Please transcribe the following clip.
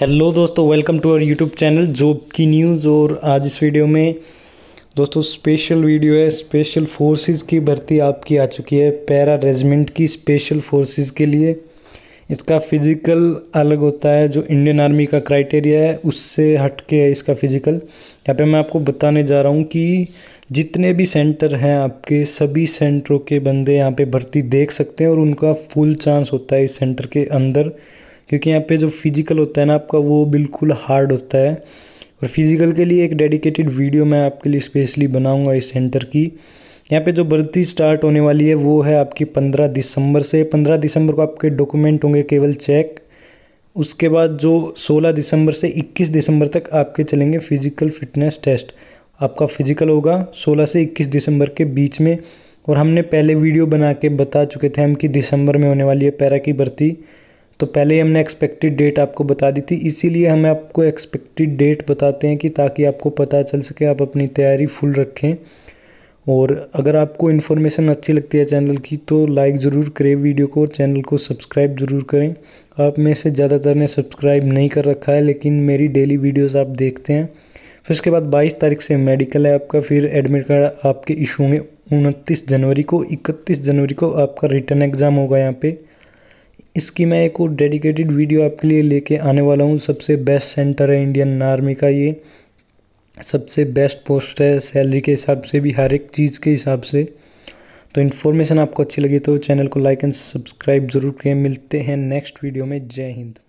hello दोस्तों welcome to our YouTube channel job की news और आज इस वीडियो में दोस्तों स्पेशल वीडियो है स्पेशल फोर्सेस की भर्ती आपकी आ चुकी है पैरा रेजिमेंट की स्पेशल फोर्सेस के लिए इसका फिज़िकल अलग होता है जो इंडियन आर्मी का क्राइटेरिया है उससे हट के है इसका फिज़िकल यहाँ पे मैं आपको बताने जा रहा हूँ कि जितने भी सेंटर हैं आपके सभी सेंटरों के बंदे यहाँ पे भर्ती देख सकते हैं और उनका फुल चांस होता है इस सेंटर के अंदर क्योंकि यहाँ पे जो फिज़िकल होता है ना आपका वो बिल्कुल हार्ड होता है और फिज़िकल के लिए एक डेडिकेटेड वीडियो मैं आपके लिए स्पेशली बनाऊंगा इस सेंटर की यहाँ पे जो भर्ती स्टार्ट होने वाली है वो है आपकी पंद्रह दिसंबर से पंद्रह दिसंबर को आपके डॉक्यूमेंट होंगे केवल चेक उसके बाद जो सोलह दिसंबर से इक्कीस दिसंबर तक आपके चलेंगे फिज़िकल फिटनेस टेस्ट आपका फिज़िकल होगा सोलह से इक्कीस दिसंबर के बीच में और हमने पहले वीडियो बना के बता चुके थे हम कि दिसंबर में होने वाली है पैरा की भर्ती तो पहले ही हमने एक्सपेक्टेड डेट आपको बता दी थी इसीलिए हम आपको एक्सपेक्टेड डेट बताते हैं कि ताकि आपको पता चल सके आप अपनी तैयारी फुल रखें और अगर आपको इन्फॉर्मेशन अच्छी लगती है चैनल की तो लाइक ज़रूर करें वीडियो को और चैनल को सब्सक्राइब ज़रूर करें आप में से ज़्यादातर ने सब्सक्राइब नहीं कर रखा है लेकिन मेरी डेली वीडियोस आप देखते हैं फिर उसके बाद 22 तारीख से मेडिकल है आपका फिर एडमिट कार्ड आपके इशू होंगे उनतीस जनवरी को इकतीस जनवरी को आपका रिटर्न एग्ज़ाम होगा यहाँ पर इसकी मैं एक और डेडिकेटेड वीडियो आपके लिए लेके आने वाला हूँ सबसे बेस्ट सेंटर है इंडियन आर्मी का ये सबसे बेस्ट पोस्ट है सैलरी के हिसाब से भी हर एक चीज़ के हिसाब से तो इन्फॉर्मेशन आपको अच्छी लगी तो चैनल को लाइक एंड सब्सक्राइब ज़रूर करें मिलते हैं नेक्स्ट वीडियो में जय हिंद